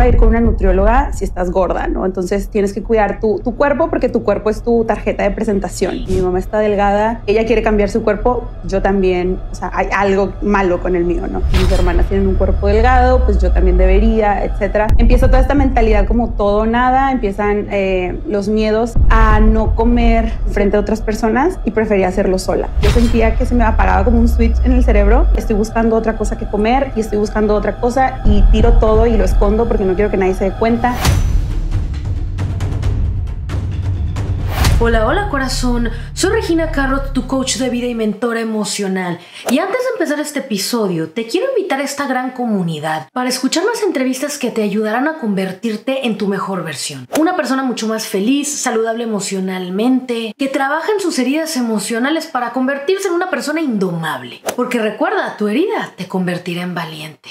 a ir con una nutrióloga si estás gorda, ¿no? Entonces tienes que cuidar tu, cuerpo porque tu cuerpo es tu tarjeta de presentación. Mi mamá está delgada, ella quiere cambiar su cuerpo, yo también, o sea, hay algo malo con el mío, ¿no? Mis hermanas tienen un cuerpo delgado, pues yo también debería, etcétera. Empieza toda esta mentalidad como todo nada, empiezan eh, los miedos a no comer frente a otras personas y prefería hacerlo sola. Yo sentía que se me apagaba como un switch en el cerebro, estoy buscando otra cosa que comer y estoy buscando otra cosa y tiro todo y lo escondo porque no quiero que nadie se dé cuenta. Hola, hola corazón. Soy Regina Carrot, tu coach de vida y mentora emocional. Y antes de empezar este episodio, te quiero invitar a esta gran comunidad para escuchar más entrevistas que te ayudarán a convertirte en tu mejor versión. Una persona mucho más feliz, saludable emocionalmente, que trabaja en sus heridas emocionales para convertirse en una persona indomable. Porque recuerda, tu herida te convertirá en valiente.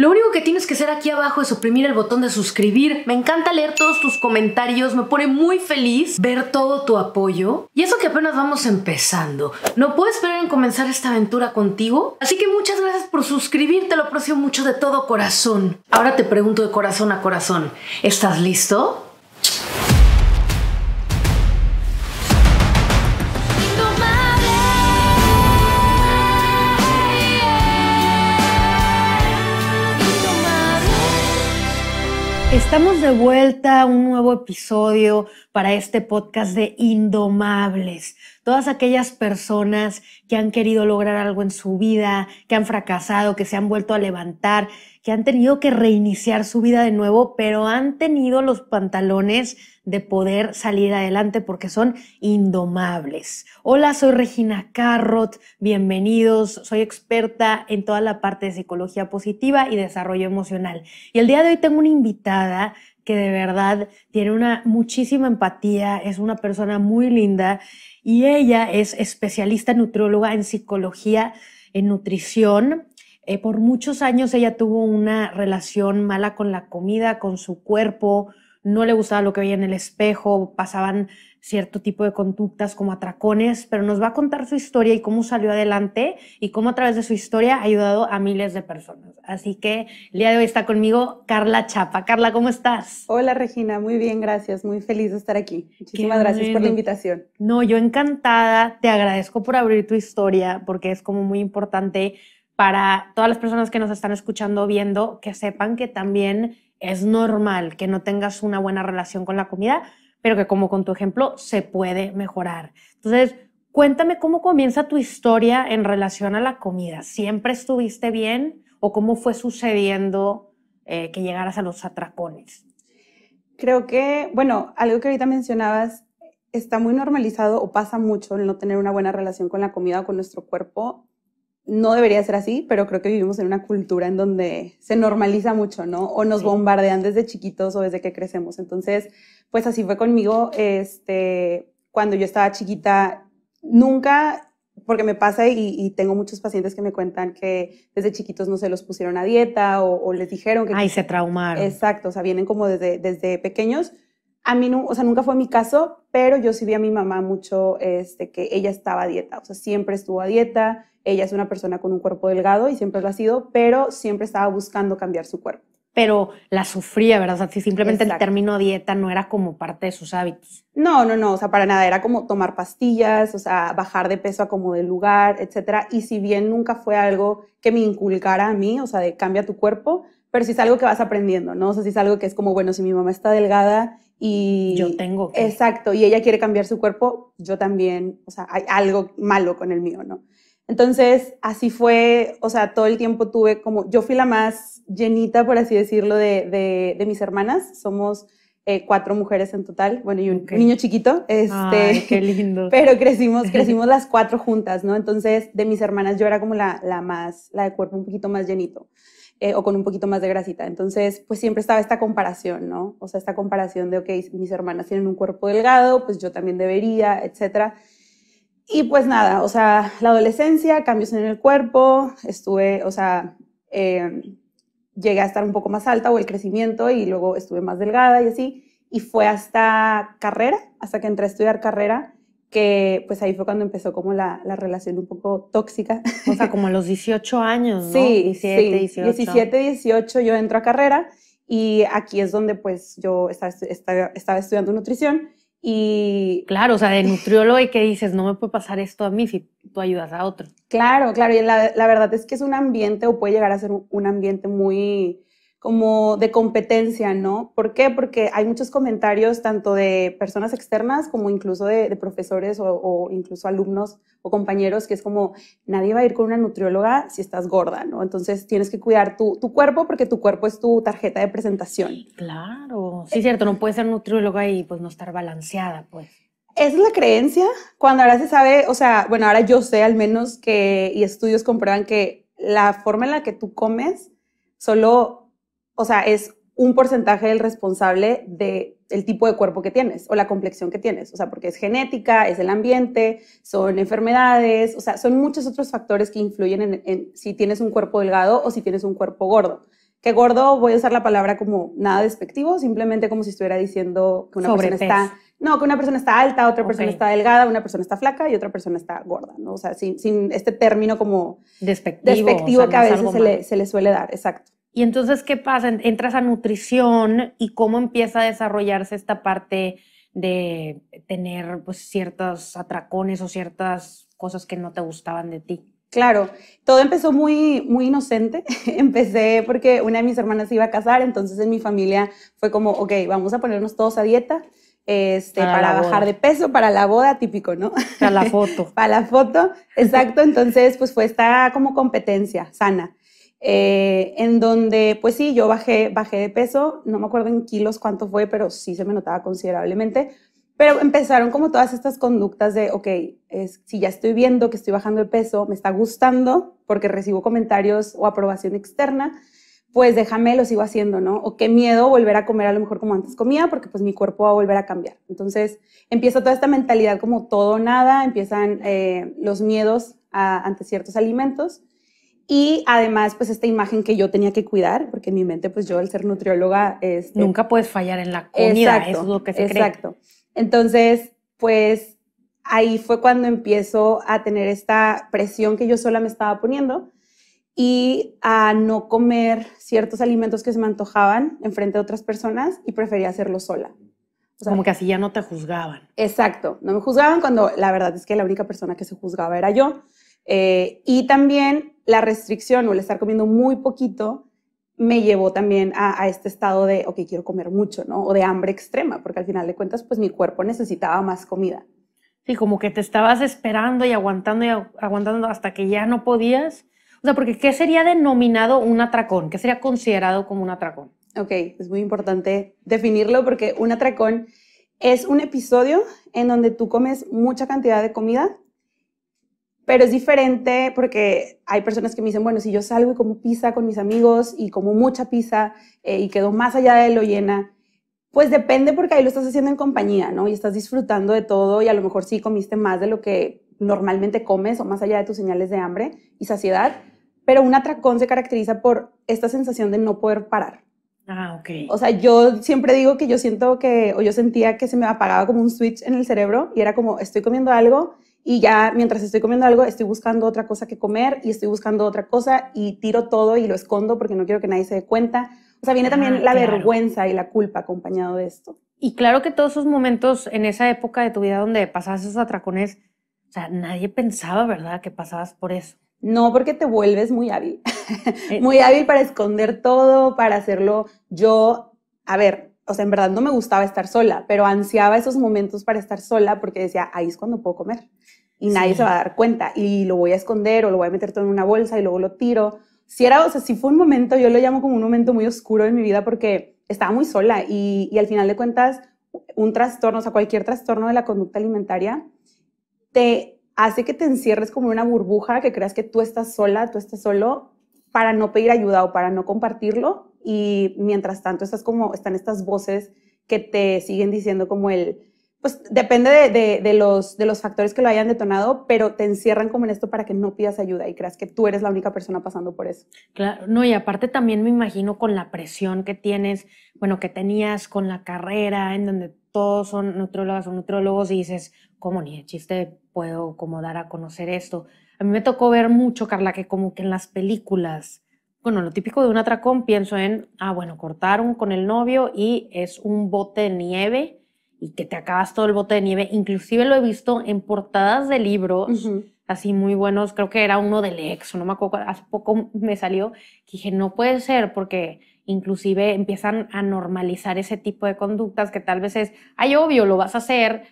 Lo único que tienes que hacer aquí abajo es oprimir el botón de suscribir. Me encanta leer todos tus comentarios, me pone muy feliz ver todo tu apoyo. Y eso que apenas vamos empezando. No puedo esperar en comenzar esta aventura contigo. Así que muchas gracias por suscribirte, lo aprecio mucho de todo corazón. Ahora te pregunto de corazón a corazón, ¿estás listo? Estamos de vuelta a un nuevo episodio para este podcast de Indomables. Todas aquellas personas que han querido lograr algo en su vida, que han fracasado, que se han vuelto a levantar, que han tenido que reiniciar su vida de nuevo, pero han tenido los pantalones de poder salir adelante porque son indomables. Hola, soy Regina Carrot, bienvenidos, soy experta en toda la parte de psicología positiva y desarrollo emocional. Y el día de hoy tengo una invitada que de verdad tiene una muchísima empatía, es una persona muy linda y ella es especialista nutrióloga en psicología, en nutrición, eh, por muchos años ella tuvo una relación mala con la comida, con su cuerpo, no le gustaba lo que veía en el espejo, pasaban cierto tipo de conductas como atracones, pero nos va a contar su historia y cómo salió adelante y cómo a través de su historia ha ayudado a miles de personas. Así que el día de hoy está conmigo Carla Chapa. Carla, ¿cómo estás? Hola Regina, muy bien, gracias, muy feliz de estar aquí. Muchísimas gracias por la invitación. No, yo encantada, te agradezco por abrir tu historia porque es como muy importante para todas las personas que nos están escuchando, viendo, que sepan que también es normal que no tengas una buena relación con la comida, pero que como con tu ejemplo se puede mejorar. Entonces, cuéntame cómo comienza tu historia en relación a la comida. ¿Siempre estuviste bien o cómo fue sucediendo eh, que llegaras a los atracones? Creo que, bueno, algo que ahorita mencionabas está muy normalizado o pasa mucho el no tener una buena relación con la comida o con nuestro cuerpo no debería ser así, pero creo que vivimos en una cultura en donde se normaliza mucho, ¿no? O nos bombardean desde chiquitos o desde que crecemos. Entonces, pues así fue conmigo, este, cuando yo estaba chiquita, nunca, porque me pasa y, tengo muchos pacientes que me cuentan que desde chiquitos no se los pusieron a dieta o, les dijeron que... Ay, se traumaron. Exacto, o sea, vienen como desde, desde pequeños. A mí, no, o sea, nunca fue mi caso, pero yo sí vi a mi mamá mucho, este, que ella estaba a dieta, o sea, siempre estuvo a dieta, ella es una persona con un cuerpo delgado y siempre lo ha sido, pero siempre estaba buscando cambiar su cuerpo. Pero la sufría, ¿verdad? O sea, si simplemente el término dieta no era como parte de sus hábitos. No, no, no, o sea, para nada, era como tomar pastillas, o sea, bajar de peso a como del lugar, etcétera. Y si bien nunca fue algo que me inculcara a mí, o sea, de cambia tu cuerpo, pero si sí es algo que vas aprendiendo, ¿no? O sea, si es algo que es como, bueno, si mi mamá está delgada y yo tengo Exacto, y ella quiere cambiar su cuerpo, yo también, o sea, hay algo malo con el mío, ¿no? Entonces, así fue, o sea, todo el tiempo tuve como, yo fui la más llenita, por así decirlo, de, de, mis hermanas, somos eh, cuatro mujeres en total, bueno, y un, niño chiquito, este, lindo. pero crecimos, crecimos las cuatro juntas, ¿no? Entonces, de mis hermanas yo era como la, la más, la de cuerpo un poquito más llenito. Eh, o con un poquito más de grasita. Entonces, pues siempre estaba esta comparación, ¿no? O sea, esta comparación de, ok, mis hermanas tienen un cuerpo delgado, pues yo también debería, etcétera. Y pues nada, o sea, la adolescencia, cambios en el cuerpo, estuve, o sea, eh, llegué a estar un poco más alta o el crecimiento y luego estuve más delgada y así. Y fue hasta carrera, hasta que entré a estudiar carrera, que pues ahí fue cuando empezó como la, relación un poco tóxica. O sea, como a los 18 años, ¿no? Sí, 17, sí. 18. 17, 18 yo entro a carrera y aquí es donde pues yo estaba, estudiando nutrición y... Claro, o sea, de nutriólogo y que dices, no me puede pasar esto a mí si tú ayudas a otro. Claro, claro, y la, verdad es que es un ambiente o puede llegar a ser un ambiente muy como de competencia, ¿no? ¿Por qué? Porque hay muchos comentarios tanto de personas externas como incluso de, profesores o, incluso alumnos o compañeros que es como, nadie va a ir con una nutrióloga si estás gorda, ¿no? Entonces tienes que cuidar tu, cuerpo porque tu cuerpo es tu tarjeta de presentación. Claro, sí, es cierto, no puedes ser nutrióloga y pues no estar balanceada, pues. Esa es la creencia, cuando ahora se sabe, o sea, bueno, ahora yo sé al menos que, y estudios comprueban que la forma en la que tú comes solo o sea, es un porcentaje del responsable de el tipo de cuerpo que tienes o la complexión que tienes, o sea, porque es genética, es el ambiente, son enfermedades, o sea, son muchos otros factores que influyen en, si tienes un cuerpo delgado o si tienes un cuerpo gordo. Que gordo, voy a usar la palabra como nada despectivo, simplemente como si estuviera diciendo que una persona está, no, que una persona está alta, otra persona está delgada, una persona está flaca y otra persona está gorda, ¿no? O sea, sin, este término como despectivo, que a veces se le suele dar, exacto. Y entonces, ¿qué pasa? Entras a nutrición y cómo empieza a desarrollarse esta parte de tener pues, ciertos atracones o ciertas cosas que no te gustaban de ti. Claro, todo empezó muy, muy inocente. Empecé porque una de mis hermanas se iba a casar, entonces en mi familia fue como, ok, vamos a ponernos todos a dieta este, para, bajar de peso, para la boda típico, ¿no? Para la foto. para la foto, exacto. Entonces, pues fue esta como competencia sana. Eh, en donde, pues sí, yo bajé, bajé de peso, no me acuerdo en kilos cuánto fue, pero sí se me notaba considerablemente. Pero empezaron como todas estas conductas de, ok, si ya estoy viendo que estoy bajando de peso, me está gustando porque recibo comentarios o aprobación externa, pues déjame, lo sigo haciendo, ¿no? O qué miedo volver a comer a lo mejor como antes comía, porque pues mi cuerpo va a volver a cambiar. Entonces empieza toda esta mentalidad como todo nada, empiezan eh, los miedos ante ciertos alimentos y además, pues esta imagen que yo tenía que cuidar, porque en mi mente, pues yo al ser nutrióloga... es este, Nunca puedes fallar en la comida, eso es lo que se Exacto. Entonces, pues ahí fue cuando empiezo a tener esta presión que yo sola me estaba poniendo y a no comer ciertos alimentos que se me antojaban frente de otras personas y prefería hacerlo sola. O sea, como que así ya no te juzgaban. Exacto, no me juzgaban cuando la verdad es que la única persona que se juzgaba era yo. Eh, y también la restricción o el estar comiendo muy poquito me llevó también a, a, este estado de, ok, quiero comer mucho, ¿no? O de hambre extrema, porque al final de cuentas, pues mi cuerpo necesitaba más comida. Sí, como que te estabas esperando y aguantando y aguantando hasta que ya no podías. O sea, porque ¿qué sería denominado un atracón? ¿Qué sería considerado como un atracón? Ok, es muy importante definirlo porque un atracón es un episodio en donde tú comes mucha cantidad de comida pero es diferente porque hay personas que me dicen, bueno, si yo salgo y como pizza con mis amigos y como mucha pizza eh, y quedo más allá de lo llena, pues depende porque ahí lo estás haciendo en compañía, ¿no? Y estás disfrutando de todo y a lo mejor sí comiste más de lo que normalmente comes o más allá de tus señales de hambre y saciedad, pero un atracón se caracteriza por esta sensación de no poder parar. Ah, ok. O sea, yo siempre digo que yo siento que, o yo sentía que se me apagaba como un switch en el cerebro y era como, estoy comiendo algo y ya mientras estoy comiendo algo, estoy buscando otra cosa que comer y estoy buscando otra cosa y tiro todo y lo escondo porque no quiero que nadie se dé cuenta. O sea, viene ah, también la vergüenza y la culpa acompañado de esto. Y claro que todos esos momentos en esa época de tu vida donde pasabas esos atracones, o sea, nadie pensaba, ¿verdad?, que pasabas por eso. No, porque te vuelves muy hábil. muy hábil para esconder todo, para hacerlo. Yo, a ver, o sea, en verdad no me gustaba estar sola, pero ansiaba esos momentos para estar sola porque decía, ahí es cuando puedo comer y nadie se va a dar cuenta y lo voy a esconder o lo voy a meter todo en una bolsa y luego lo tiro. Si era, o sea, si fue un momento, yo lo llamo como un momento muy oscuro en mi vida porque estaba muy sola y, al final de cuentas un trastorno, o sea, cualquier trastorno de la conducta alimentaria te hace que te encierres como una burbuja, que creas que tú estás sola, tú estás solo para no pedir ayuda o para no compartirlo y mientras tanto estás como están estas voces que te siguen diciendo como el pues depende de, los, de los factores que lo hayan detonado, pero te encierran como en esto para que no pidas ayuda y creas que tú eres la única persona pasando por eso. Claro, no, y aparte también me imagino con la presión que tienes, bueno, que tenías con la carrera, en donde todos son neutrólogas o nutriólogos y dices, ¿cómo ni chiste puedo como dar a conocer esto? A mí me tocó ver mucho, Carla, que como que en las películas, bueno, lo típico de un atracón pienso en, ah, bueno, cortaron con el novio y es un bote de nieve y que te acabas todo el bote de nieve. Inclusive lo he visto en portadas de libros. Así muy buenos, creo que era uno del ex, no me acuerdo, hace poco me salió, que dije, no puede ser, porque inclusive empiezan a normalizar ese tipo de conductas que tal vez es, ay, obvio, lo vas a hacer,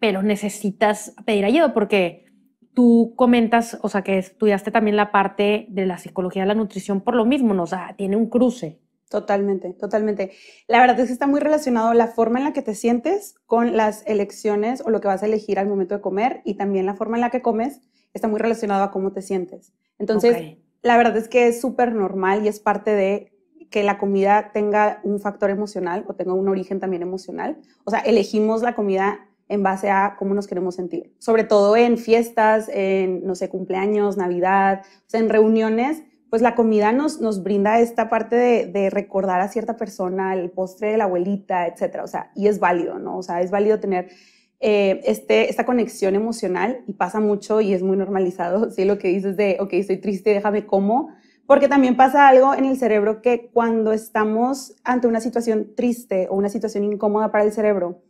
pero necesitas pedir ayuda, porque tú comentas, o sea, que estudiaste también la parte de la psicología de la nutrición por lo mismo, ¿no? o sea, tiene un cruce. Totalmente, totalmente. La verdad es que está muy relacionado la forma en la que te sientes con las elecciones o lo que vas a elegir al momento de comer y también la forma en la que comes está muy relacionado a cómo te sientes. Entonces, la verdad es que es súper normal y es parte de que la comida tenga un factor emocional o tenga un origen también emocional. O sea, elegimos la comida en base a cómo nos queremos sentir, sobre todo en fiestas, en, no sé, cumpleaños, Navidad, en reuniones pues la comida nos, brinda esta parte de, recordar a cierta persona, el postre de la abuelita, etcétera. O sea, y es válido, ¿no? O sea, es válido tener eh, este, esta conexión emocional y pasa mucho y es muy normalizado, ¿sí? Lo que dices de, ok, estoy triste, déjame como. Porque también pasa algo en el cerebro que cuando estamos ante una situación triste o una situación incómoda para el cerebro,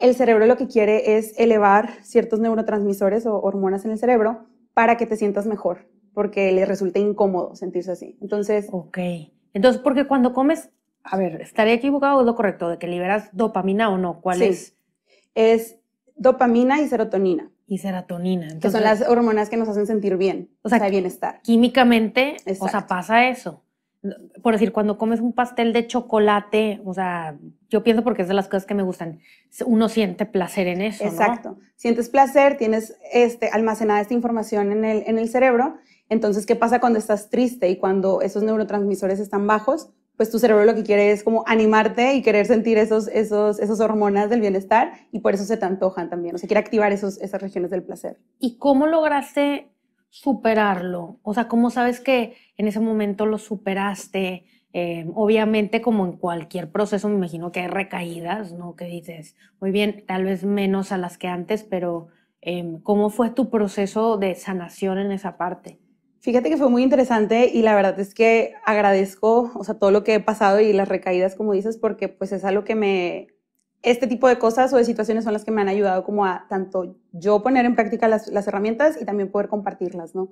el cerebro lo que quiere es elevar ciertos neurotransmisores o hormonas en el cerebro para que te sientas mejor, porque le resulta incómodo sentirse así. Entonces. Ok. Entonces, porque cuando comes, a ver, ¿estaría equivocado o lo correcto? ¿De que liberas dopamina o no? ¿Cuál es? Es dopamina y serotonina. Y serotonina. Entonces, que son las hormonas que nos hacen sentir bien, o sea, bienestar. Químicamente, o sea, pasa eso. Por decir, cuando comes un pastel de chocolate, o sea, yo pienso porque es de las cosas que me gustan, uno siente placer en eso. Exacto. Sientes placer, tienes este, almacenada esta información en el, en el cerebro entonces, ¿qué pasa cuando estás triste y cuando esos neurotransmisores están bajos? Pues tu cerebro lo que quiere es como animarte y querer sentir esos, esas hormonas del bienestar y por eso se te antojan también, o sea, quiere activar esas regiones del placer. ¿Y cómo lograste superarlo? O sea, ¿cómo sabes que en ese momento lo superaste? Eh, obviamente, como en cualquier proceso, me imagino que hay recaídas, ¿no? Que dices, muy bien, tal vez menos a las que antes, pero em, ¿cómo fue tu proceso de sanación en esa parte? Fíjate que fue muy interesante y la verdad es que agradezco, o sea, todo lo que he pasado y las recaídas, como dices, porque pues es algo que me, este tipo de cosas o de situaciones son las que me han ayudado como a tanto yo poner en práctica las, herramientas y también poder compartirlas, ¿no?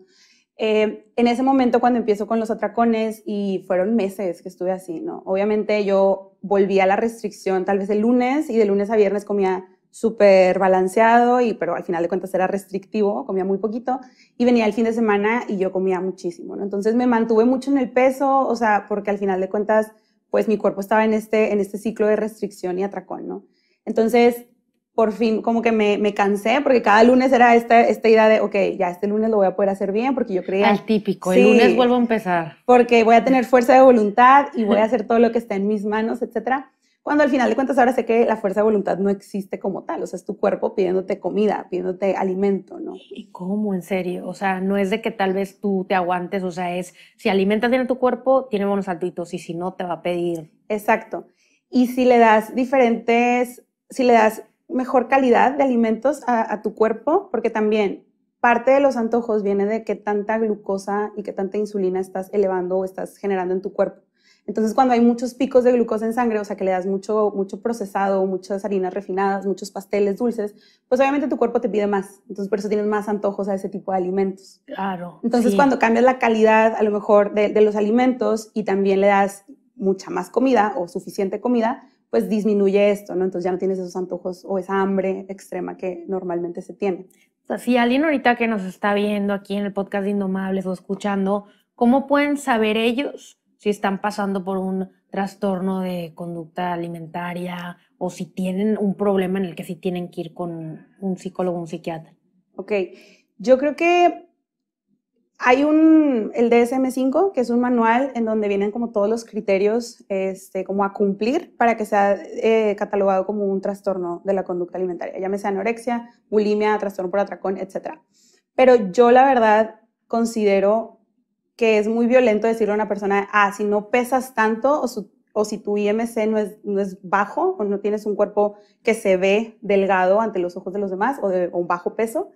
Eh, en ese momento cuando empiezo con los atracones y fueron meses que estuve así, ¿no? Obviamente yo volví a la restricción tal vez de lunes y de lunes a viernes comía super balanceado, y, pero al final de cuentas era restrictivo, comía muy poquito, y venía el fin de semana y yo comía muchísimo, ¿no? Entonces me mantuve mucho en el peso, o sea, porque al final de cuentas, pues mi cuerpo estaba en este, en este ciclo de restricción y atracón, ¿no? Entonces, por fin como que me, me, cansé, porque cada lunes era esta, esta idea de, ok, ya este lunes lo voy a poder hacer bien, porque yo creía... Al típico, el lunes vuelvo a empezar. Porque voy a tener fuerza de voluntad y voy a hacer todo lo que está en mis manos, etcétera. Cuando al final de cuentas ahora sé que la fuerza de voluntad no existe como tal, o sea, es tu cuerpo pidiéndote comida, pidiéndote alimento, ¿no? ¿Y cómo, en serio? O sea, no es de que tal vez tú te aguantes, o sea, es si alimentas bien tu cuerpo, tiene buenos saltitos y si no, te va a pedir. Exacto. Y si le das diferentes, si le das mejor calidad de alimentos a, a tu cuerpo, porque también parte de los antojos viene de qué tanta glucosa y qué tanta insulina estás elevando o estás generando en tu cuerpo. Entonces, cuando hay muchos picos de glucosa en sangre, o sea, que le das mucho, mucho procesado, muchas harinas refinadas, muchos pasteles dulces, pues obviamente tu cuerpo te pide más. Entonces, por eso tienes más antojos a ese tipo de alimentos. Claro. Entonces, cuando cambias la calidad, a lo mejor, de, de los alimentos y también le das mucha más comida o suficiente comida, pues disminuye esto, ¿no? Entonces ya no tienes esos antojos o esa hambre extrema que normalmente se tiene. O sea, si alguien ahorita que nos está viendo aquí en el podcast de Indomables o escuchando, ¿cómo pueden saber ellos si están pasando por un trastorno de conducta alimentaria o si tienen un problema en el que sí tienen que ir con un psicólogo, o un psiquiatra. Ok, yo creo que hay un, el DSM5, que es un manual en donde vienen como todos los criterios este, como a cumplir para que sea eh, catalogado como un trastorno de la conducta alimentaria, llámese anorexia, bulimia, trastorno por atracón, etc. Pero yo la verdad considero que es muy violento decirle a una persona, ah, si no pesas tanto o, si tu IMC no es, bajo o no tienes un cuerpo que se ve delgado ante los ojos de los demás o de o un bajo peso,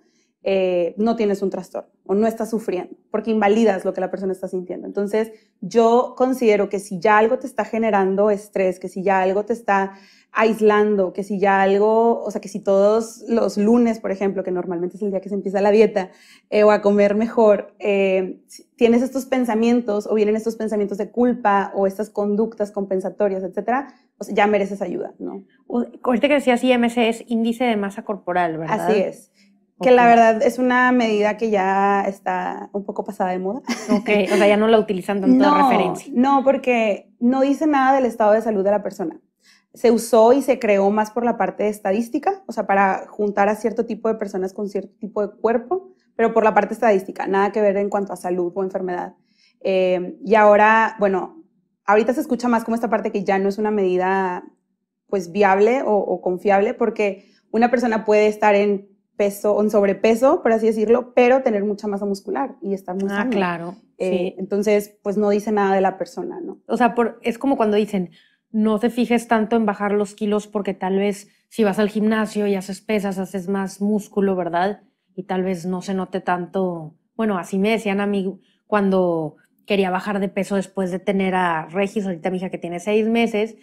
eh, no tienes un trastorno o no estás sufriendo, porque invalidas lo que la persona está sintiendo. Entonces, yo considero que si ya algo te está generando estrés, que si ya algo te está aislando, que si ya algo, o sea, que si todos los lunes, por ejemplo, que normalmente es el día que se empieza la dieta eh, o a comer mejor, eh, tienes estos pensamientos o vienen estos pensamientos de culpa o estas conductas compensatorias, etcétera, pues ya mereces ayuda, ¿no? Ahorita que decías IMC es índice de masa corporal, ¿verdad? Así es. Que la verdad es una medida que ya está un poco pasada de moda. Ok, o sea, ya no la utilizan tanto referencia. No, porque no dice nada del estado de salud de la persona. Se usó y se creó más por la parte de estadística, o sea, para juntar a cierto tipo de personas con cierto tipo de cuerpo, pero por la parte estadística, nada que ver en cuanto a salud o enfermedad. Eh, y ahora, bueno, ahorita se escucha más como esta parte que ya no es una medida pues viable o, o confiable, porque una persona puede estar en peso, en sobrepeso, por así decirlo, pero tener mucha masa muscular y estar muy Ah, claro. Eh, entonces, pues no dice nada de la persona, ¿no? O sea, por, es como cuando dicen, no te fijes tanto en bajar los kilos porque tal vez si vas al gimnasio y haces pesas, haces más músculo, ¿verdad? Y tal vez no se note tanto. Bueno, así me decían a mí cuando quería bajar de peso después de tener a Regis, ahorita mi hija que tiene seis meses,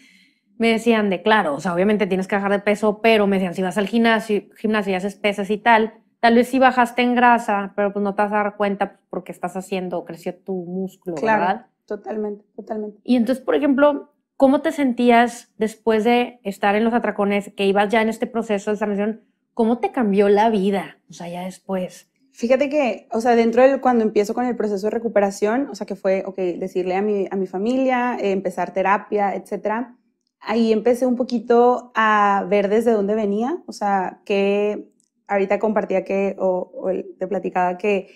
me decían de, claro, o sea, obviamente tienes que bajar de peso, pero me decían, si vas al gimnasio, gimnasio y haces pesas y tal, tal vez si bajaste en grasa, pero pues no te vas a dar cuenta porque estás haciendo, creció tu músculo, claro, ¿verdad? Totalmente, totalmente. Y entonces, por ejemplo, ¿cómo te sentías después de estar en los atracones, que ibas ya en este proceso de sanación? ¿Cómo te cambió la vida? O sea, ya después. Fíjate que, o sea, dentro de cuando empiezo con el proceso de recuperación, o sea, que fue, ok, decirle a mi, a mi familia, eh, empezar terapia, etcétera, ahí empecé un poquito a ver desde dónde venía, o sea, que ahorita compartía que, o, te platicaba que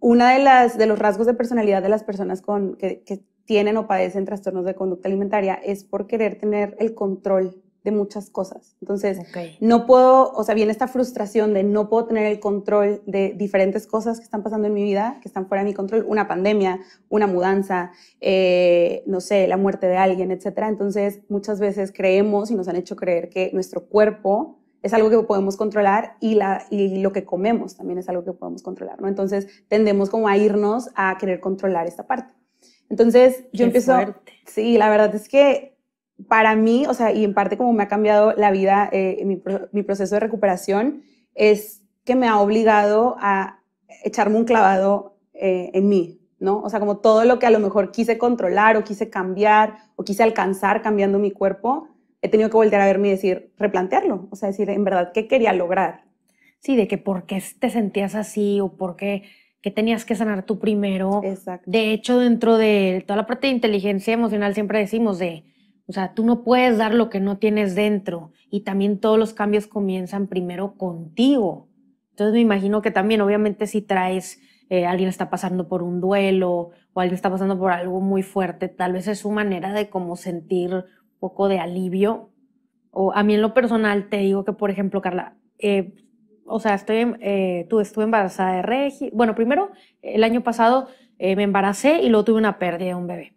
una de las, de los rasgos de personalidad de las personas con, que tienen o padecen trastornos de conducta alimentaria es por querer tener el control de muchas cosas. Entonces, no puedo, o sea, viene esta frustración de no puedo tener el control de diferentes cosas que están pasando en mi vida, que están fuera de mi control, una pandemia, una mudanza, eh, no sé, la muerte de alguien, etc. Entonces, muchas veces creemos y nos han hecho creer que nuestro cuerpo es algo que podemos controlar y, la, lo que comemos también es algo que podemos controlar, ¿no? Entonces, tendemos como a irnos a querer controlar esta parte. Entonces, yo Qué empiezo... Sí, la verdad es que para mí, o sea, y en parte como me ha cambiado la vida, eh, mi, proceso de recuperación, es que me ha obligado a echarme un clavado eh, en mí, ¿no? O sea, como todo lo que a lo mejor quise controlar o quise cambiar o quise alcanzar cambiando mi cuerpo, he tenido que volver a verme y decir, replantearlo, o sea, decir, en verdad, ¿qué quería lograr? Sí, de que por qué te sentías así o por qué que tenías que sanar tú primero. Exacto. De hecho, dentro de toda la parte de inteligencia emocional siempre decimos de o sea, tú no puedes dar lo que no tienes dentro y también todos los cambios comienzan primero contigo. Entonces me imagino que también obviamente si traes, eh, alguien está pasando por un duelo o alguien está pasando por algo muy fuerte, tal vez es su manera de como sentir un poco de alivio. O a mí en lo personal te digo que, por ejemplo, Carla, eh, o sea, estoy, eh, tú estuve embarazada de Regi. Bueno, primero, el año pasado me embaracé y luego tuve una pérdida de un bebé.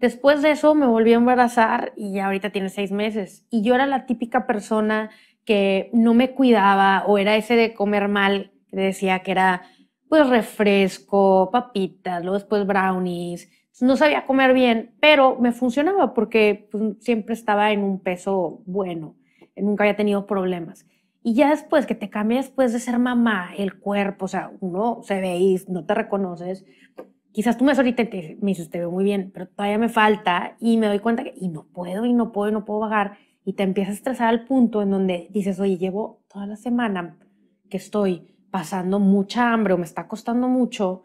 Después de eso me volví a embarazar y ahorita tiene seis meses. Y yo era la típica persona que no me cuidaba o era ese de comer mal, que decía que era pues refresco, papitas, luego después brownies. No sabía comer bien, pero me funcionaba porque pues, siempre estaba en un peso bueno, eh, nunca había tenido problemas. Y ya después que te cambias después pues, de ser mamá, el cuerpo, o sea, uno se ve y no te reconoces, quizás tú me ahorita me dices, te veo muy bien, pero todavía me falta y me doy cuenta que y no puedo y no puedo y no puedo bajar y te empiezas a estresar al punto en donde dices, oye, llevo toda la semana que estoy pasando mucha hambre o me está costando mucho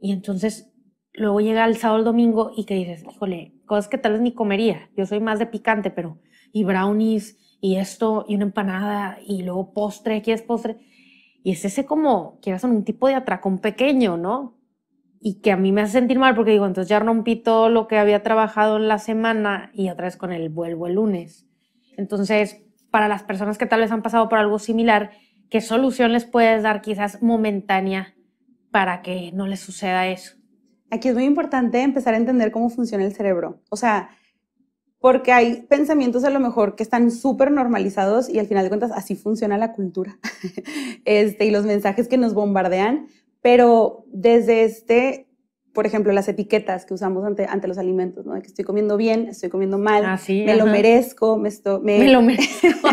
y entonces luego llega el sábado el domingo y que dices, híjole, cosas que tal vez ni comería, yo soy más de picante, pero y brownies y esto y una empanada y luego postre, aquí es postre y es ese como, quieras un tipo de atracón pequeño, ¿no? y que a mí me hace sentir mal porque digo, entonces ya rompí todo lo que había trabajado en la semana y otra vez con el vuelvo el lunes. Entonces, para las personas que tal vez han pasado por algo similar, ¿qué solución les puedes dar quizás momentánea para que no les suceda eso? Aquí es muy importante empezar a entender cómo funciona el cerebro. O sea, porque hay pensamientos a lo mejor que están súper normalizados y al final de cuentas así funciona la cultura este, y los mensajes que nos bombardean, pero desde este, por ejemplo, las etiquetas que usamos ante, ante los alimentos, ¿no? que estoy comiendo bien, estoy comiendo mal, ah, me lo merezco, me, estoy me, lo merezco.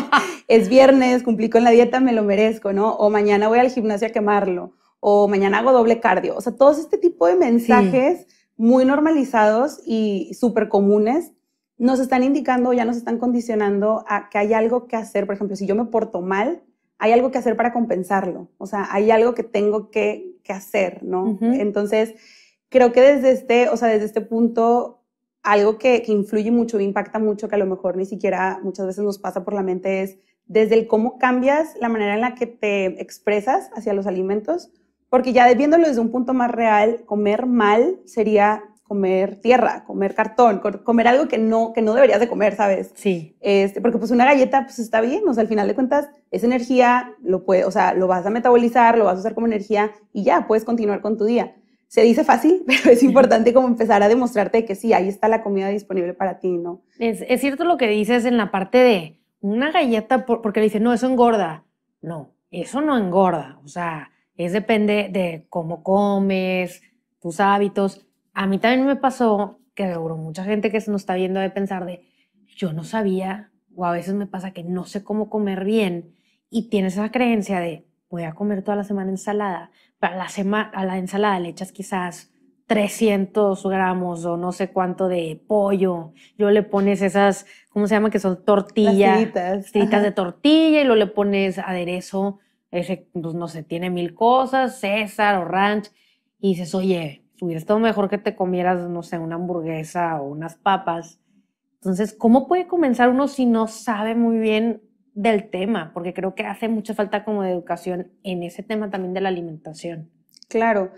es viernes, cumplí con la dieta, me lo merezco, ¿no? O mañana voy al gimnasio a quemarlo, o mañana hago doble cardio. O sea, todos este tipo de mensajes muy normalizados y súper comunes nos están indicando, ya nos están condicionando a que hay algo que hacer. Por ejemplo, si yo me porto mal, hay algo que hacer para compensarlo. O sea, hay algo que tengo que qué hacer, ¿no? Entonces, creo que desde este, o sea, desde este punto, algo que, que influye mucho, impacta mucho, que a lo mejor ni siquiera muchas veces nos pasa por la mente es desde el cómo cambias la manera en la que te expresas hacia los alimentos, porque ya viéndolo desde un punto más real, comer mal sería comer tierra, comer cartón, comer algo que no, que no deberías de comer, ¿sabes? Sí. Este, porque pues una galleta pues está bien, o sea, al final de cuentas es energía, lo puede, o sea, lo vas a metabolizar, lo vas a usar como energía y ya, puedes continuar con tu día. Se dice fácil, pero es importante como empezar a demostrarte que sí, ahí está la comida disponible para ti, ¿no? Es, cierto lo que dices en la parte de una galleta, porque le dicen, no, eso engorda. No, eso no engorda, o sea, es depende de cómo comes, tus hábitos a mí también me pasó que seguro mucha gente que se nos está viendo de pensar de, yo no sabía, o a veces me pasa que no sé cómo comer bien y tienes esa creencia de, voy a comer toda la semana ensalada, pero a la, semana a la ensalada le echas quizás 300 gramos o no sé cuánto de pollo, yo le pones esas, ¿cómo se llama? Que son tortillas, tiritas, de tortilla y luego le pones aderezo, ese, pues, no sé, tiene mil cosas, César o ranch, y dices, oye, hubiera estado mejor que te comieras, no sé, una hamburguesa o unas papas. Entonces, ¿cómo puede comenzar uno si no sabe muy bien del tema? Porque creo que hace mucha falta como de educación en ese tema también de la alimentación. Claro,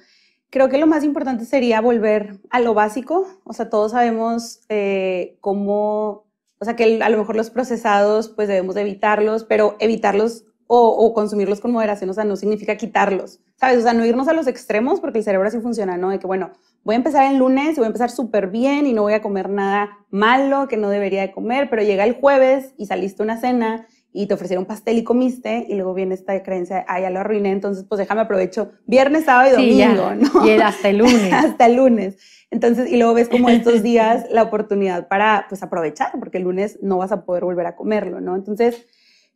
creo que lo más importante sería volver a lo básico, o sea, todos sabemos eh, cómo, o sea, que a lo mejor los procesados pues debemos evitarlos, pero evitarlos o, consumirlos con moderación, o sea, no significa quitarlos, ¿sabes? O sea, no irnos a los extremos porque el cerebro así funciona, ¿no? De que, bueno, voy a empezar el lunes y voy a empezar súper bien y no voy a comer nada malo que no debería de comer, pero llega el jueves y saliste a una cena y te ofrecieron pastel y comiste, y luego viene esta creencia, ah, ya lo arruiné, entonces pues déjame aprovecho viernes, sábado y domingo, ¿no? Y hasta el lunes. hasta el lunes. Entonces, y luego ves como estos días la oportunidad para pues aprovechar, porque el lunes no vas a poder volver a comerlo, ¿no? Entonces,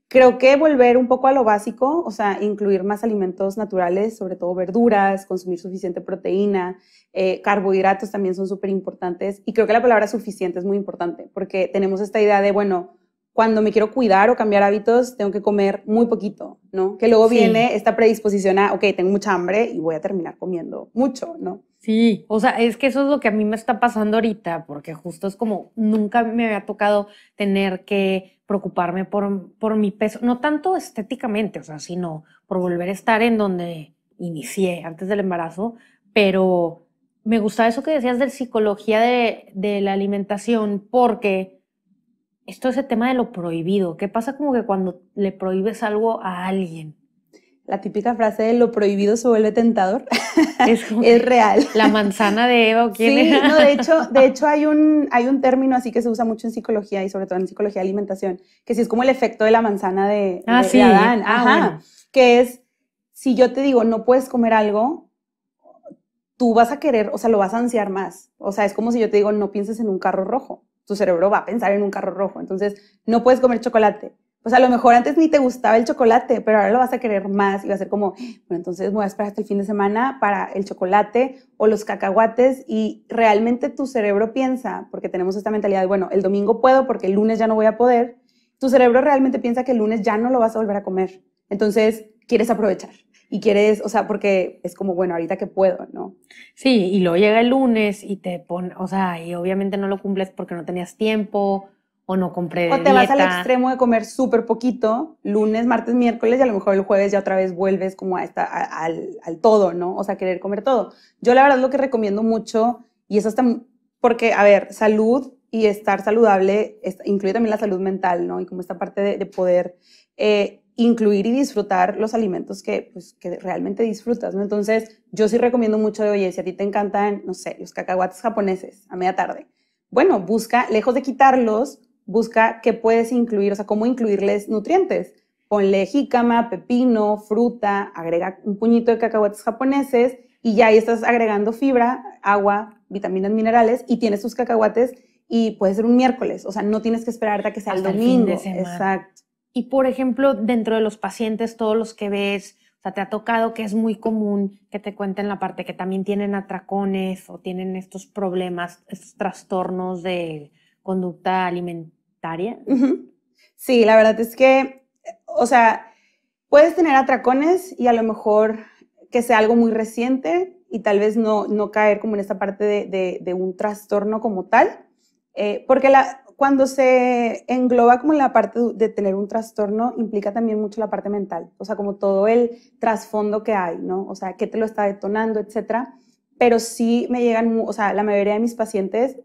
Creo que volver un poco a lo básico, o sea, incluir más alimentos naturales, sobre todo verduras, consumir suficiente proteína, eh, carbohidratos también son súper importantes. Y creo que la palabra suficiente es muy importante, porque tenemos esta idea de, bueno, cuando me quiero cuidar o cambiar hábitos, tengo que comer muy poquito, ¿no? Que luego viene esta predisposición a, ok, tengo mucha hambre y voy a terminar comiendo mucho, ¿no? Sí, o sea, es que eso es lo que a mí me está pasando ahorita, porque justo es como nunca me había tocado tener que preocuparme por, mi peso, no tanto estéticamente, o sea, sino por volver a estar en donde inicié antes del embarazo, pero me gustaba eso que decías de psicología de, de la alimentación, porque esto es el tema de lo prohibido. ¿Qué pasa como que cuando le prohíbes algo a alguien? la típica frase de lo prohibido se vuelve tentador es, real. La manzana de Eva o quién sí, No, de hecho, de hecho hay un hay un término así que se usa mucho en psicología y sobre todo en psicología de alimentación, que sí es como el efecto de la manzana de, ah, Adán, ah, Ajá. que es si yo te digo no puedes comer algo, tú vas a querer, o sea, lo vas a ansiar más. O sea, es como si yo te digo no pienses en un carro rojo. Tu cerebro va a pensar en un carro rojo. Entonces, no puedes comer chocolate o sea, a lo mejor antes ni te gustaba el chocolate, pero ahora lo vas a querer más y va a ser como, bueno, entonces voy a esperar hasta el fin de semana para el chocolate o los cacahuates y realmente tu cerebro piensa, porque tenemos esta mentalidad de, bueno, el domingo puedo porque el lunes ya no voy a poder, tu cerebro realmente piensa que el lunes ya no lo vas a volver a comer. Entonces, quieres aprovechar y quieres, o sea, porque es como, bueno, ahorita que puedo, ¿no? Sí, y luego llega el lunes y te pone, o sea, y obviamente no lo cumples porque no tenías tiempo o no compré. O te vas al extremo de comer súper poquito, lunes, martes, miércoles, y a lo mejor el jueves ya otra vez vuelves como a esta, al, todo, ¿no? O sea, querer comer todo. Yo la verdad lo que recomiendo mucho, y eso hasta, porque, a ver, salud y estar saludable incluye también la salud mental, ¿no? Y como esta parte de, poder eh, incluir y disfrutar los alimentos que, pues, realmente disfrutas, ¿no? Entonces, yo sí recomiendo mucho de, oye, si a ti te encantan, no sé, los cacahuates japoneses a media tarde, bueno, busca, lejos de quitarlos, busca qué puedes incluir, o sea, cómo incluirles nutrientes. Ponle jícama, pepino, fruta, agrega un puñito de cacahuates japoneses y ya ahí estás agregando fibra, agua, vitaminas, minerales y tienes tus cacahuates y puede ser un miércoles, o sea, no tienes que esperarte a que sea el domingo. Exacto. Y por ejemplo, dentro de los pacientes, todos los que ves, o sea, te ha tocado que es muy común que te cuenten la parte que también tienen atracones o tienen estos problemas, estos trastornos de conducta alimentaria Sí, la verdad es que, o sea, puedes tener atracones y a lo mejor que sea algo muy reciente y tal vez no, no caer como en esta parte de, un trastorno como tal, eh, porque cuando se engloba como la parte de tener un trastorno, implica también mucho la parte mental, o sea, como todo el trasfondo que hay, ¿no? O sea, qué te lo está detonando, etcétera. Pero sí me llegan, o sea, la mayoría de mis pacientes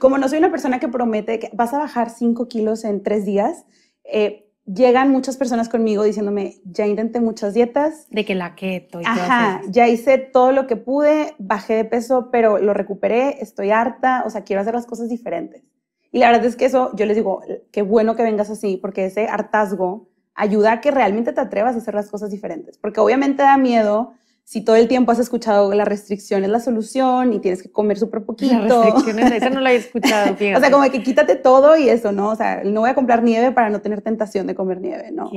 como no soy una persona que promete que vas a bajar 5 kilos en 3 días, eh, llegan muchas personas conmigo diciéndome, ya intenté muchas dietas. De que la keto. Y Ajá, ya hice todo lo que pude, bajé de peso, pero lo recuperé, estoy harta, o sea, quiero hacer las cosas diferentes. Y la verdad es que eso, yo les digo, qué bueno que vengas así, porque ese hartazgo ayuda a que realmente te atrevas a hacer las cosas diferentes, porque obviamente da miedo si todo el tiempo has escuchado la restricción es la solución y tienes que comer súper poquito. La esa no la he escuchado, o sea, como que quítate todo y eso, ¿no? O sea, no voy a comprar nieve para no tener tentación de comer nieve, ¿no?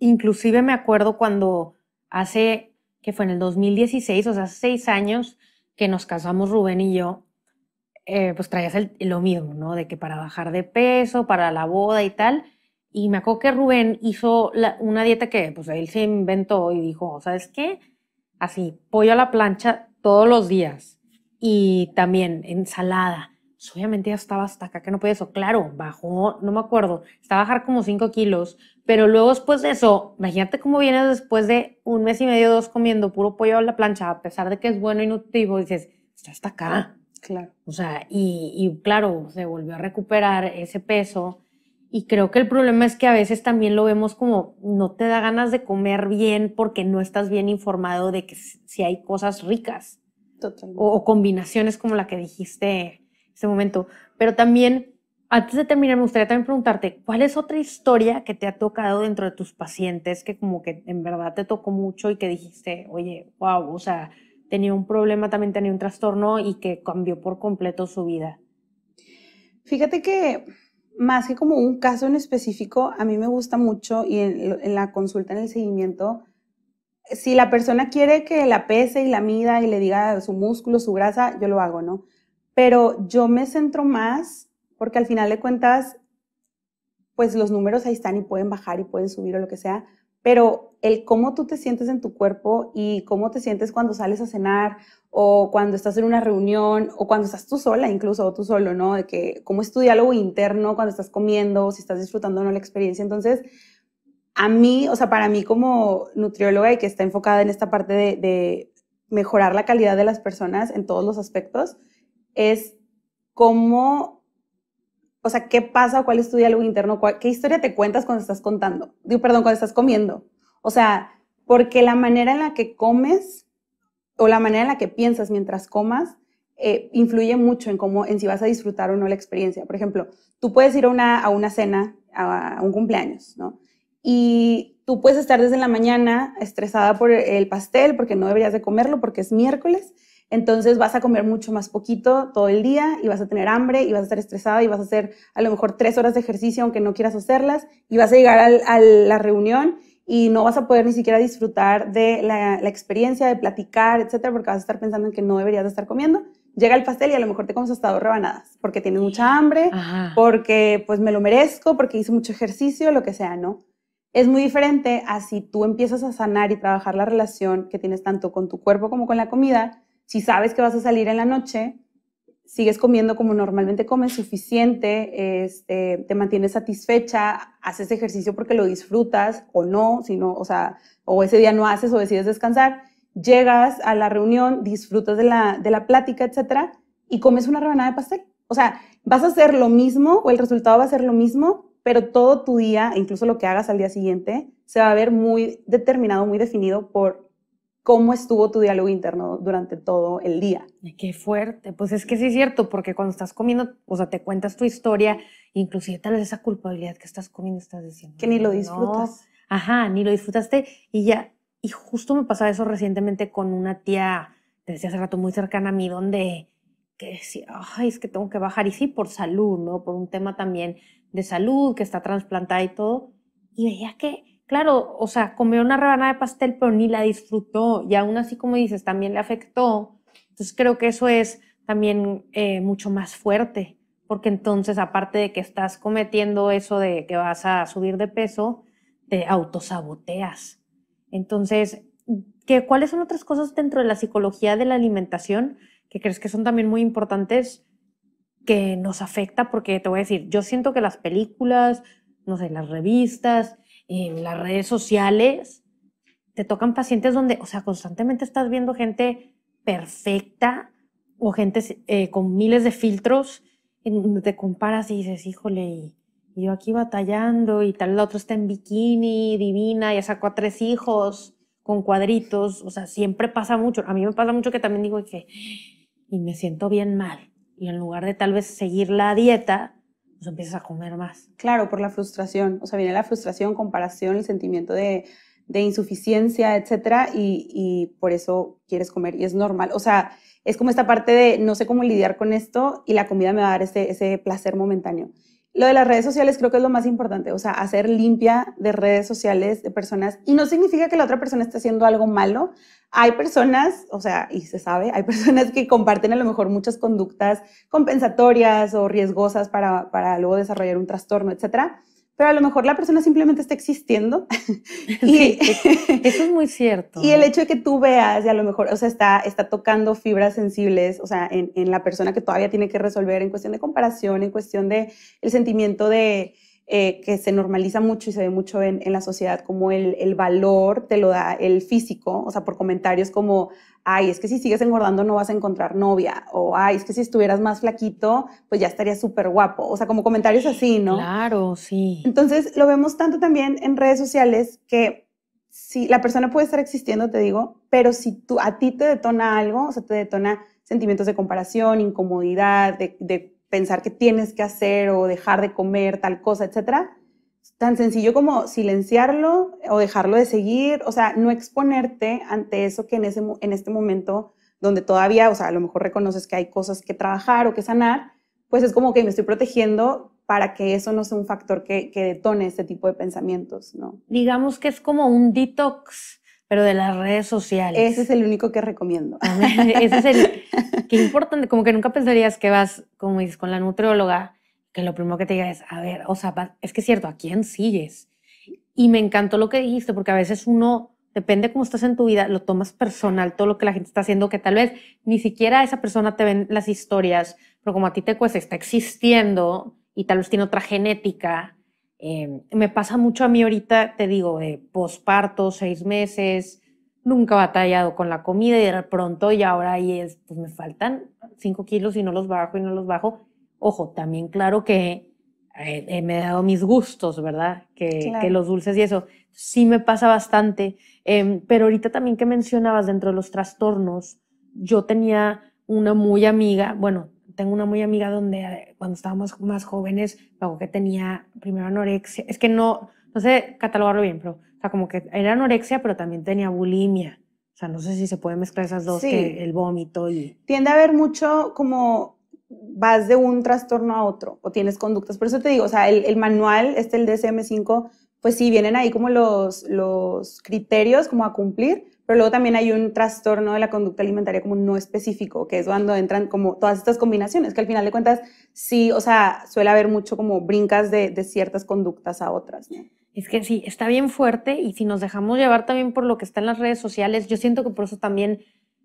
inclusive me acuerdo cuando hace, que fue en el 2016, o sea, hace seis años que nos casamos Rubén y yo, eh, pues traías lo mismo, ¿no? De que para bajar de peso, para la boda y tal. Y me acuerdo que Rubén hizo una dieta que, pues, él se inventó y dijo, ¿sabes qué? así, pollo a la plancha todos los días y también ensalada. Pues, obviamente ya estaba hasta acá, que no podía eso. Claro, bajó, no me acuerdo, estaba a bajar como 5 kilos, pero luego después de eso, imagínate cómo vienes después de un mes y medio, dos comiendo puro pollo a la plancha, a pesar de que es bueno y nutritivo, dices, pues, está hasta acá. Claro. O sea, y, y claro, se volvió a recuperar ese peso y creo que el problema es que a veces también lo vemos como no te da ganas de comer bien porque no estás bien informado de que si hay cosas ricas Totalmente. O, combinaciones como la que dijiste en este momento. Pero también, antes de terminar, me gustaría también preguntarte, ¿cuál es otra historia que te ha tocado dentro de tus pacientes que como que en verdad te tocó mucho y que dijiste, oye, wow, o sea, tenía un problema, también tenía un trastorno y que cambió por completo su vida? Fíjate que más que como un caso en específico, a mí me gusta mucho y en, la consulta, en el seguimiento, si la persona quiere que la pese y la mida y le diga su músculo, su grasa, yo lo hago, ¿no? Pero yo me centro más porque al final de cuentas, pues los números ahí están y pueden bajar y pueden subir o lo que sea, pero el cómo tú te sientes en tu cuerpo y cómo te sientes cuando sales a cenar o cuando estás en una reunión o cuando estás tú sola incluso o tú solo, ¿no? De que cómo es tu diálogo interno cuando estás comiendo, si estás disfrutando o no la experiencia. Entonces, a mí, o sea, para mí como nutrióloga y que está enfocada en esta parte de, de mejorar la calidad de las personas en todos los aspectos, es cómo o sea, ¿qué pasa? ¿Cuál es tu diálogo interno? ¿Qué historia te cuentas cuando estás contando? perdón, cuando estás comiendo. O sea, porque la manera en la que comes o la manera en la que piensas mientras comas eh, influye mucho en cómo, en si vas a disfrutar o no la experiencia. Por ejemplo, tú puedes ir a una, cena, a, a un cumpleaños, ¿no? Y tú puedes estar desde la mañana estresada por el pastel porque no deberías de comerlo porque es miércoles entonces vas a comer mucho más poquito todo el día y vas a tener hambre y vas a estar estresada y vas a hacer a lo mejor tres horas de ejercicio aunque no quieras hacerlas y vas a llegar a la reunión y no vas a poder ni siquiera disfrutar de la, experiencia, de platicar, etcétera, porque vas a estar pensando en que no deberías de estar comiendo. Llega el pastel y a lo mejor te comes hasta dos rebanadas, porque tienes mucha hambre, porque pues me lo merezco, porque hice mucho ejercicio, lo que sea, ¿no? Es muy diferente a si tú empiezas a sanar y trabajar la relación que tienes tanto con tu cuerpo como con la comida si sabes que vas a salir en la noche, sigues comiendo como normalmente comes, suficiente, este, te mantienes satisfecha, haces ejercicio porque lo disfrutas o no, sino, o sea, o ese día no haces o decides descansar, llegas a la reunión, disfrutas de la, de la plática, etcétera, y comes una rebanada de pastel. O sea, vas a hacer lo mismo o el resultado va a ser lo mismo, pero todo tu día, incluso lo que hagas al día siguiente, se va a ver muy determinado, muy definido por cómo estuvo tu diálogo interno durante todo el día. Qué fuerte, pues es que sí es cierto, porque cuando estás comiendo, o sea, te cuentas tu historia, inclusive tal vez esa culpabilidad que estás comiendo estás diciendo. Que ni lo disfrutas. ajá, ni lo disfrutaste y ya, y justo me pasaba eso recientemente con una tía, te decía hace rato, muy cercana a mí, donde que decía, ay, es que tengo que bajar, y sí, por salud, ¿no? Por un tema también de salud, que está trasplantada y todo, y veía que claro, o sea, comió una rebanada de pastel, pero ni la disfrutó y aún así, como dices, también le afectó. Entonces creo que eso es también eh, mucho más fuerte, porque entonces aparte de que estás cometiendo eso de que vas a subir de peso, te autosaboteas. Entonces, ¿qué, ¿cuáles son otras cosas dentro de la psicología de la alimentación que crees que son también muy importantes que nos afecta? Porque te voy a decir, yo siento que las películas, no sé, las revistas, en las redes sociales, te tocan pacientes donde, o sea, constantemente estás viendo gente perfecta o gente eh, con miles de filtros, en, te comparas y dices, híjole, yo aquí batallando y tal, la otra está en bikini, divina, ya sacó a tres hijos con cuadritos, o sea, siempre pasa mucho. A mí me pasa mucho que también digo que, y me siento bien mal. Y en lugar de tal vez seguir la dieta, pues empiezas a comer más. Claro, por la frustración. O sea, viene la frustración, comparación, el sentimiento de, insuficiencia, etcétera, y, por eso quieres comer y es normal. O sea, es como esta parte de no sé cómo lidiar con esto y la comida me va a dar ese placer momentáneo. Lo de las redes sociales creo que es lo más importante, o sea, hacer limpia de redes sociales de personas. Y no significa que la otra persona esté haciendo algo malo. Hay personas, o sea, y se sabe, hay personas que comparten a lo mejor muchas conductas compensatorias o riesgosas para, para luego desarrollar un trastorno, etcétera pero a lo mejor la persona simplemente está existiendo. sí, eso es muy cierto. Y el hecho de que tú veas, y a lo mejor, o sea, está, está tocando fibras sensibles, o sea, en, en la persona que todavía tiene que resolver en cuestión de comparación, en cuestión de el sentimiento de, eh, que se normaliza mucho y se ve mucho en, la sociedad, como el, valor te lo da el físico, o sea, por comentarios como, ay, es que si sigues engordando no vas a encontrar novia, o ay, es que si estuvieras más flaquito, pues ya estarías súper guapo, o sea, como comentarios así, ¿no? Claro, sí. Entonces, lo vemos tanto también en redes sociales que si la persona puede estar existiendo, te digo, pero si tú, a ti te detona algo, o sea, te detona sentimientos de comparación, incomodidad, de, de pensar que tienes que hacer o dejar de comer tal cosa, etcétera, tan sencillo como silenciarlo o dejarlo de seguir, o sea, no exponerte ante eso que en, ese, en este momento donde todavía, o sea, a lo mejor reconoces que hay cosas que trabajar o que sanar, pues es como que me estoy protegiendo para que eso no sea un factor que, que detone este tipo de pensamientos, ¿no? Digamos que es como un detox pero de las redes sociales. Ese es el único que recomiendo. Ese es el que importante, como que nunca pensarías que vas, como dices, con la nutrióloga, que lo primero que te diga es, a ver, o sea, es que es cierto, ¿a quién sigues? Y me encantó lo que dijiste, porque a veces uno, depende cómo estás en tu vida, lo tomas personal, todo lo que la gente está haciendo, que tal vez ni siquiera esa persona te ven las historias, pero como a ti te cuesta, está existiendo y tal vez tiene otra genética, Em, me pasa mucho a mí ahorita, te digo, de posparto, seis meses, nunca batallado con la comida y de pronto y ahora ahí es, pues me faltan cinco kilos y no los bajo y no los bajo. Ojo, también claro que eh, eh, me he dado mis gustos, ¿verdad? Que, que, los dulces y eso. Sí me pasa bastante, em, pero ahorita también que mencionabas dentro de los trastornos, yo tenía una muy amiga, bueno, tengo una muy amiga donde cuando estábamos más jóvenes, luego que tenía primero anorexia, es que no, no sé catalogarlo bien, pero o sea, como que era anorexia, pero también tenía bulimia. O sea, no sé si se puede mezclar esas dos, el vómito y... Tiende a haber mucho como vas de un trastorno a otro o tienes conductas. Por eso te digo, o sea, el, manual, este el DSM-5, pues sí, vienen ahí como los, los criterios como a cumplir, pero luego también hay un trastorno de la conducta alimentaria como no específico, que es cuando entran como todas estas combinaciones, que al final de cuentas sí, o sea, suele haber mucho como brincas de, ciertas conductas a otras. Es que sí, está bien fuerte y si nos dejamos llevar también por lo que está en las redes sociales, yo siento que por eso también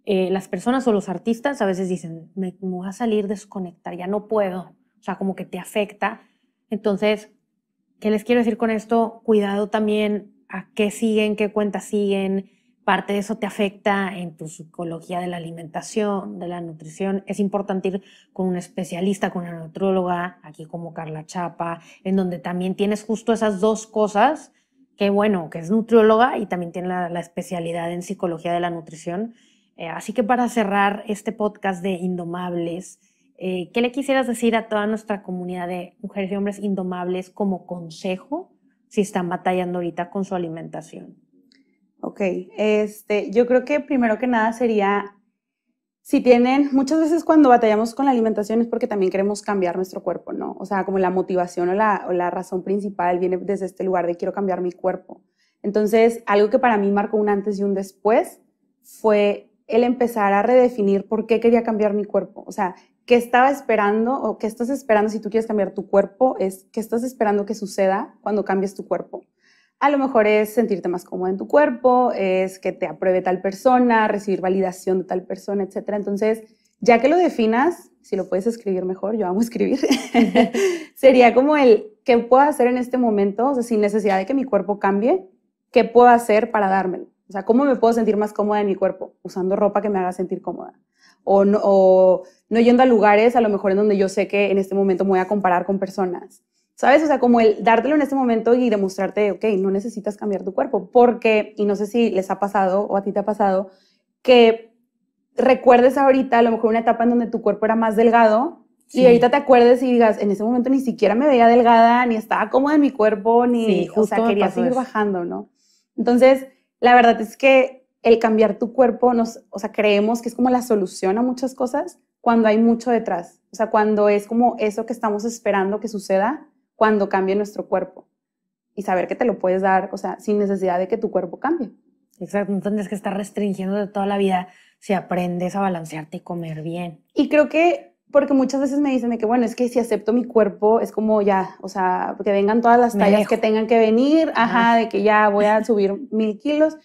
eh, las personas o los artistas a veces dicen, me, me voy a salir desconectar, ya no puedo, o sea, como que te afecta. Entonces, ¿qué les quiero decir con esto? Cuidado también a qué siguen, qué cuentas siguen, parte de eso te afecta en tu psicología de la alimentación, de la nutrición. Es importante ir con un especialista, con una nutróloga, aquí como Carla Chapa, en donde también tienes justo esas dos cosas, que bueno, que es nutrióloga y también tiene la, especialidad en psicología de la nutrición. Eh, así que para cerrar este podcast de Indomables, eh, ¿qué le quisieras decir a toda nuestra comunidad de mujeres y hombres indomables como consejo si están batallando ahorita con su alimentación? Ok, este, yo creo que primero que nada sería, si tienen, muchas veces cuando batallamos con la alimentación es porque también queremos cambiar nuestro cuerpo, ¿no? O sea, como la motivación o la, la razón principal viene desde este lugar de quiero cambiar mi cuerpo. Entonces, algo que para mí marcó un antes y un después fue el empezar a redefinir por qué quería cambiar mi cuerpo. O sea, qué estaba esperando o qué estás esperando si tú quieres cambiar tu cuerpo, es qué estás esperando que suceda cuando cambies tu cuerpo. A lo mejor es sentirte más cómoda en tu cuerpo, es que te apruebe tal persona, recibir validación de tal persona, etc. Entonces, ya que lo definas, si lo puedes escribir mejor, yo amo escribir, sería como el, ¿qué puedo hacer en este momento? sin necesidad de que mi cuerpo cambie, ¿qué puedo hacer para dármelo? O sea, ¿cómo me puedo sentir más cómoda en mi cuerpo? Usando ropa que me haga sentir cómoda. O no, o no yendo a lugares a lo mejor en donde yo sé que en este momento voy a comparar con personas ¿Sabes? O sea, como el dártelo en este momento y demostrarte, ok, no necesitas cambiar tu cuerpo, porque, y no sé si les ha pasado o a ti te ha pasado, que recuerdes ahorita a lo mejor una etapa en donde tu cuerpo era más delgado y ahorita te acuerdes y digas, en ese momento ni siquiera me veía delgada, ni estaba cómoda en mi cuerpo, ni, o sea, quería seguir bajando, ¿no? Entonces, la verdad es que el cambiar tu cuerpo, nos, o sea, creemos que es como la solución a muchas cosas cuando hay mucho detrás, o sea, cuando es como eso que estamos esperando que suceda cuando cambie nuestro cuerpo y saber que te lo puedes dar, o sea, sin necesidad de que tu cuerpo cambie. Exacto, no tendrías que estar restringiendo de toda la vida si aprendes a balancearte y comer bien. Y creo que, porque muchas veces me dicen que, bueno, es que si acepto mi cuerpo, es como ya, o sea, que vengan todas las tallas que tengan que venir, ajá, ajá, de que ya voy a subir mil kilos.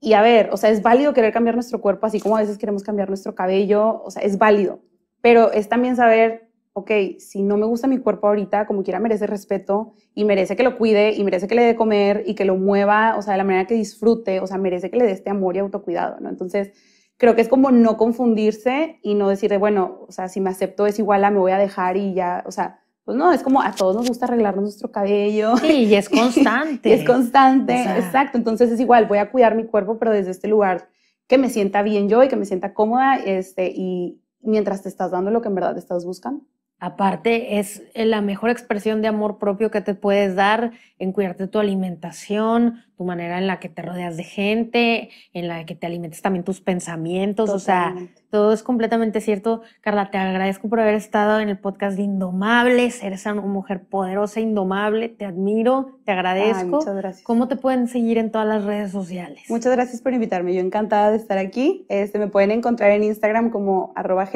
Y a ver, o sea, es válido querer cambiar nuestro cuerpo, así como a veces queremos cambiar nuestro cabello, o sea, es válido. Pero es también saber ok, si no me gusta mi cuerpo ahorita, como quiera merece respeto y merece que lo cuide y merece que le dé comer y que lo mueva, o sea, de la manera que disfrute, o sea, merece que le dé este amor y autocuidado, ¿no? Entonces, creo que es como no confundirse y no decir bueno, o sea, si me acepto es igual a me voy a dejar y ya, o sea, pues no, es como a todos nos gusta arreglarnos nuestro cabello. Sí, y es constante. y es constante, exacto. Entonces es igual, voy a cuidar mi cuerpo, pero desde este lugar que me sienta bien yo y que me sienta cómoda, este, y mientras te estás dando lo que en verdad estás buscando. Aparte, es eh, la mejor expresión de amor propio que te puedes dar en cuidarte tu alimentación, tu manera en la que te rodeas de gente, en la que te alimentas también tus pensamientos. O sea, todo es completamente cierto. Carla, te agradezco por haber estado en el podcast de Indomables. Eres una mujer poderosa, indomable. Te admiro, te agradezco. muchas gracias. ¿Cómo te pueden seguir en todas las redes sociales? Muchas gracias por invitarme. Yo encantada de estar aquí. Este, me pueden encontrar en Instagram como arroba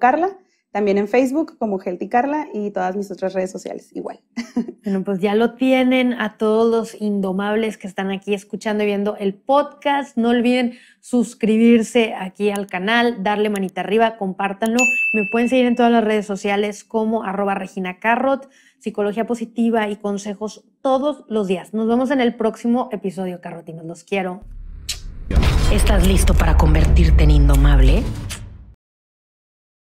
carla también en Facebook como Healthy Carla y todas mis otras redes sociales igual. Bueno, pues ya lo tienen a todos los indomables que están aquí escuchando y viendo el podcast. No olviden suscribirse aquí al canal, darle manita arriba, compártanlo. Me pueden seguir en todas las redes sociales como arroba Regina Carrot, psicología positiva y consejos todos los días. Nos vemos en el próximo episodio, Carrotinos. Los quiero. ¿Estás listo para convertirte en indomable?